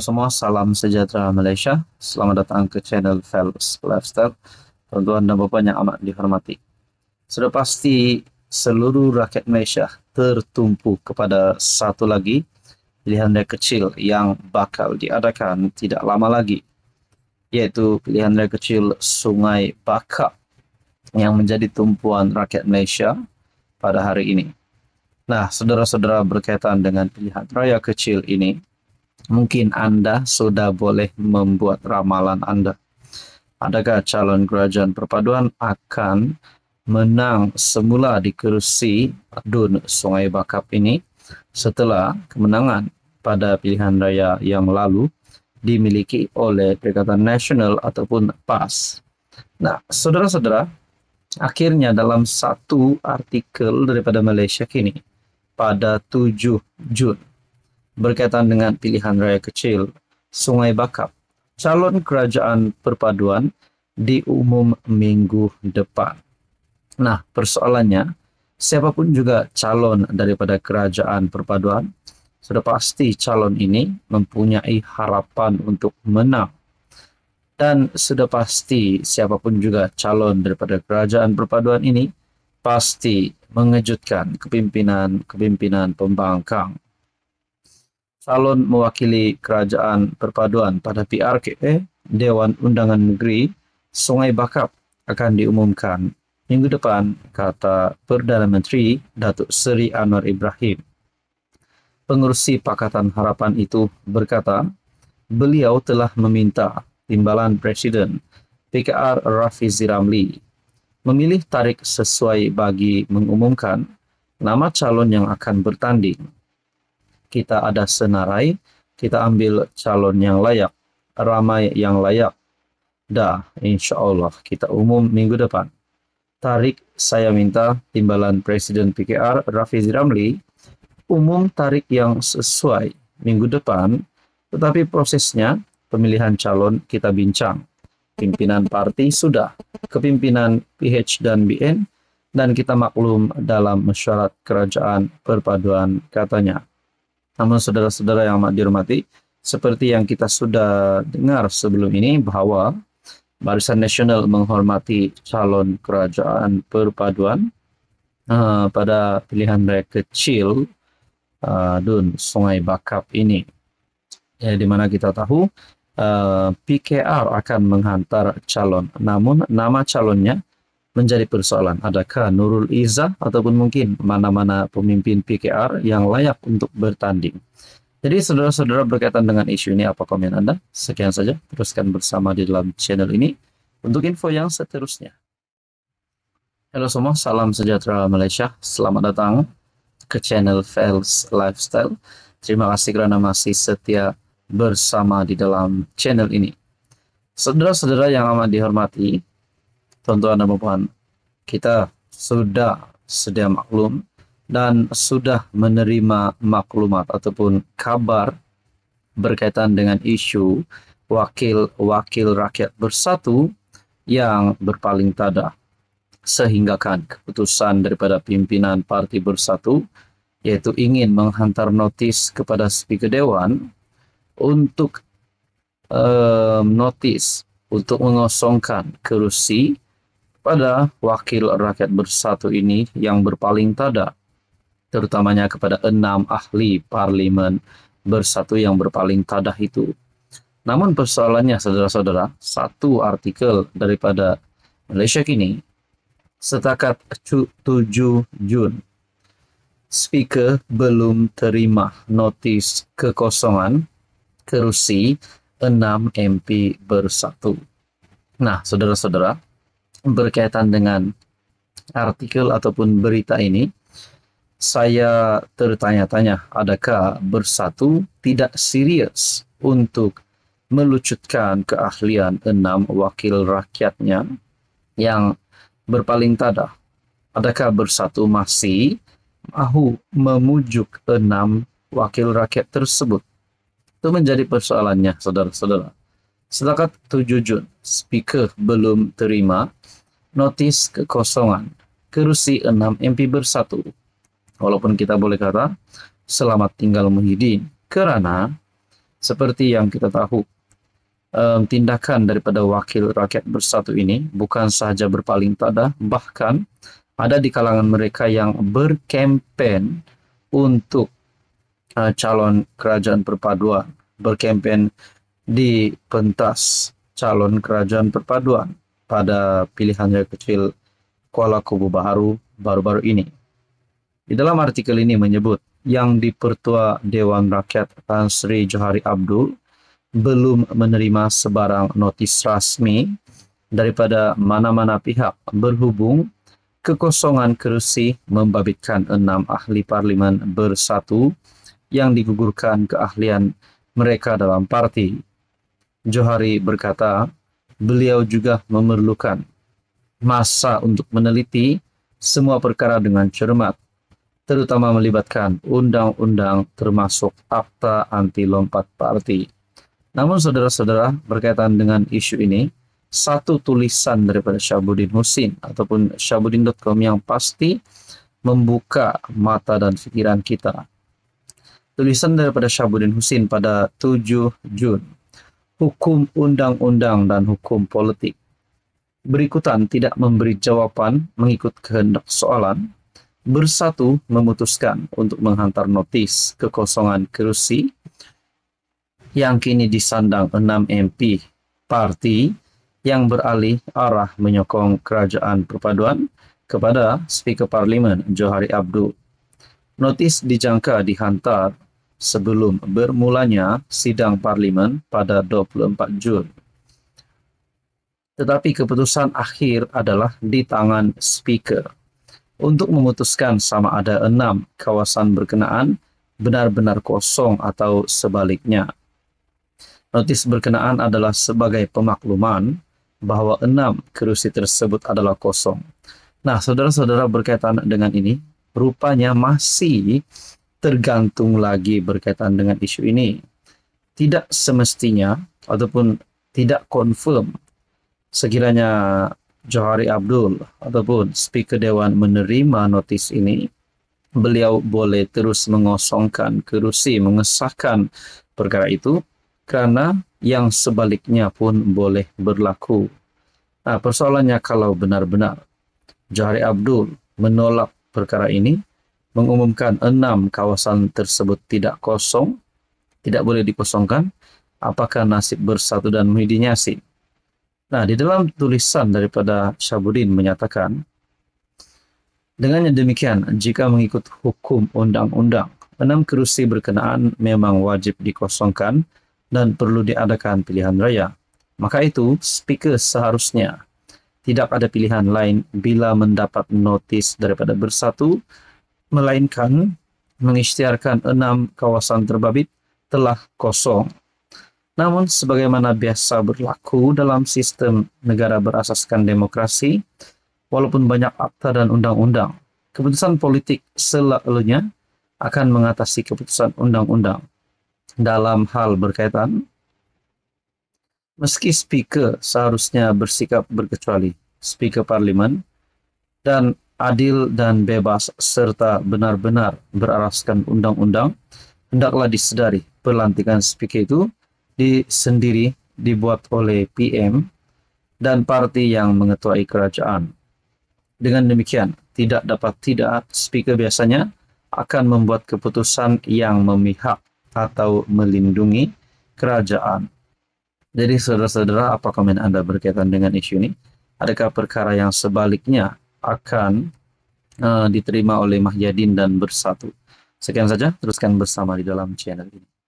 semua, salam sejahtera Malaysia. Selamat datang ke channel Values Lifestyle. Tuan-tuan dan bapak yang amat dihormati. Sudah pasti seluruh rakyat Malaysia tertumpu kepada satu lagi pilihan raya kecil yang bakal diadakan tidak lama lagi, yaitu pilihan raya kecil Sungai Bakar yang menjadi tumpuan rakyat Malaysia pada hari ini. Nah, saudara-saudara berkaitan dengan pilihan raya kecil ini, Mungkin Anda sudah boleh membuat ramalan Anda. Adakah calon kerajaan perpaduan akan menang semula di kursi Dun Sungai Bakap ini setelah kemenangan pada pilihan raya yang lalu dimiliki oleh Perikatan Nasional ataupun PAS. Nah, saudara-saudara, akhirnya dalam satu artikel daripada Malaysia kini pada 7 Jun berkaitan dengan pilihan raya kecil Sungai Bakap, calon kerajaan perpaduan di umum minggu depan. Nah, persoalannya, siapapun juga calon daripada kerajaan perpaduan, sudah pasti calon ini mempunyai harapan untuk menang. Dan sudah pasti siapapun juga calon daripada kerajaan perpaduan ini pasti mengejutkan kepimpinan-kepimpinan pembangkang calon mewakili kerajaan perpaduan pada PRKE Dewan Undangan Negeri Sungai Bakap akan diumumkan minggu depan, kata Perdana Menteri Datuk Seri Anwar Ibrahim. Pengurusi Pakatan Harapan itu berkata, beliau telah meminta timbalan Presiden PKR Rafi Ziramli memilih tarik sesuai bagi mengumumkan nama calon yang akan bertanding kita ada senarai, kita ambil calon yang layak, ramai yang layak. Dah, insya Allah kita umum minggu depan. Tarik saya minta timbalan Presiden PKR Rafiz Ramli umum tarik yang sesuai minggu depan, tetapi prosesnya pemilihan calon kita bincang. Pimpinan parti sudah, kepimpinan PH dan BN, dan kita maklum dalam mesyuarat kerajaan perpaduan katanya. Namun saudara-saudara yang amat dihormati, seperti yang kita sudah dengar sebelum ini bahwa Barisan Nasional menghormati calon kerajaan perpaduan uh, pada pilihan raya kecil uh, Dun Sungai Bakap ini. Ya, di mana kita tahu uh, PKR akan menghantar calon. Namun nama calonnya menjadi persoalan. Adakah Nurul Iza ataupun mungkin mana-mana pemimpin PKR yang layak untuk bertanding? Jadi saudara-saudara berkaitan dengan isu ini apa komen Anda? Sekian saja, teruskan bersama di dalam channel ini untuk info yang seterusnya. Halo semua, salam sejahtera Malaysia. Selamat datang ke channel Fels Lifestyle. Terima kasih karena masih setia bersama di dalam channel ini. Saudara-saudara yang amat dihormati, Tuan-tuan dan puan, kita sudah sedia maklum dan sudah menerima maklumat ataupun kabar berkaitan dengan isu wakil-wakil rakyat bersatu yang berpaling tada sehinggakan keputusan daripada pimpinan parti bersatu yaitu ingin menghantar notis kepada speaker dewan untuk um, notis untuk mengosongkan kerusi pada wakil rakyat bersatu ini yang berpaling tada, terutamanya kepada enam ahli parlimen bersatu yang berpaling tadah itu. Namun persoalannya saudara-saudara, satu artikel daripada Malaysia kini setakat 7 Jun speaker belum terima notis kekosongan kerusi 6 MP bersatu. Nah, saudara-saudara, berkaitan dengan artikel ataupun berita ini, saya tertanya-tanya adakah bersatu tidak serius untuk melucutkan keahlian enam wakil rakyatnya yang berpaling tada. Adakah bersatu masih mahu memujuk enam wakil rakyat tersebut? Itu menjadi persoalannya, saudara-saudara. Setakat 7 Jun, speaker belum terima notis kekosongan, kerusi 6 MP bersatu. Walaupun kita boleh kata, selamat tinggal Muhyiddin. Karena, seperti yang kita tahu, um, tindakan daripada wakil rakyat bersatu ini bukan sahaja berpaling tada, bahkan ada di kalangan mereka yang berkempen untuk uh, calon kerajaan perpaduan, berkempen di pentas calon kerajaan perpaduan pada raya kecil Kuala Kubu Baharu baru-baru ini. Di dalam artikel ini menyebut, yang dipertua Dewan Rakyat Tan Sri Johari Abdul belum menerima sebarang notis rasmi daripada mana-mana pihak berhubung kekosongan kerusi membabitkan enam ahli parlimen bersatu yang digugurkan keahlian mereka dalam parti Johari berkata, beliau juga memerlukan masa untuk meneliti semua perkara dengan cermat, terutama melibatkan undang-undang termasuk akta anti lompat parti. Namun saudara-saudara berkaitan dengan isu ini, satu tulisan daripada Syabudin Husin ataupun syabudin.com yang pasti membuka mata dan pikiran kita. Tulisan daripada Syabudin Husin pada 7 Jun hukum undang-undang dan hukum politik. Berikutan tidak memberi jawaban mengikut kehendak soalan, bersatu memutuskan untuk menghantar notis kekosongan kursi yang kini disandang 6 MP parti yang beralih arah menyokong kerajaan perpaduan kepada Speaker Parlimen Johari Abdul. Notis dijangka dihantar sebelum bermulanya sidang parlimen pada 24 Jun. Tetapi keputusan akhir adalah di tangan speaker. Untuk memutuskan sama ada enam kawasan berkenaan benar-benar kosong atau sebaliknya. Notis berkenaan adalah sebagai pemakluman bahwa enam kerusi tersebut adalah kosong. Nah, saudara-saudara berkaitan dengan ini, rupanya masih tergantung lagi berkaitan dengan isu ini. Tidak semestinya ataupun tidak confirm sekiranya Johari Abdul ataupun Speaker Dewan menerima notis ini, beliau boleh terus mengosongkan kerusi, mengesahkan perkara itu kerana yang sebaliknya pun boleh berlaku. Nah, persoalannya kalau benar-benar Johari Abdul menolak perkara ini, mengumumkan enam kawasan tersebut tidak kosong, tidak boleh dikosongkan, apakah nasib bersatu dan mediasi? Nah, di dalam tulisan daripada Syabudin menyatakan, dengan demikian, jika mengikut hukum undang-undang, enam kerusi berkenaan memang wajib dikosongkan dan perlu diadakan pilihan raya. Maka itu, speaker seharusnya tidak ada pilihan lain bila mendapat notis daripada bersatu melainkan mengisytiharkan enam kawasan terbabit telah kosong. Namun, sebagaimana biasa berlaku dalam sistem negara berasaskan demokrasi, walaupun banyak akta dan undang-undang, keputusan politik selalunya akan mengatasi keputusan undang-undang dalam hal berkaitan. Meski speaker seharusnya bersikap berkecuali, speaker parlimen dan adil dan bebas serta benar-benar beraraskan undang-undang, hendaklah disedari pelantikan speaker itu di sendiri dibuat oleh PM dan parti yang mengetuai kerajaan. Dengan demikian, tidak dapat tidak speaker biasanya akan membuat keputusan yang memihak atau melindungi kerajaan. Jadi saudara-saudara, apa komen Anda berkaitan dengan isu ini? Adakah perkara yang sebaliknya akan uh, diterima oleh Mahyadin dan bersatu. Sekian saja, teruskan bersama di dalam channel ini.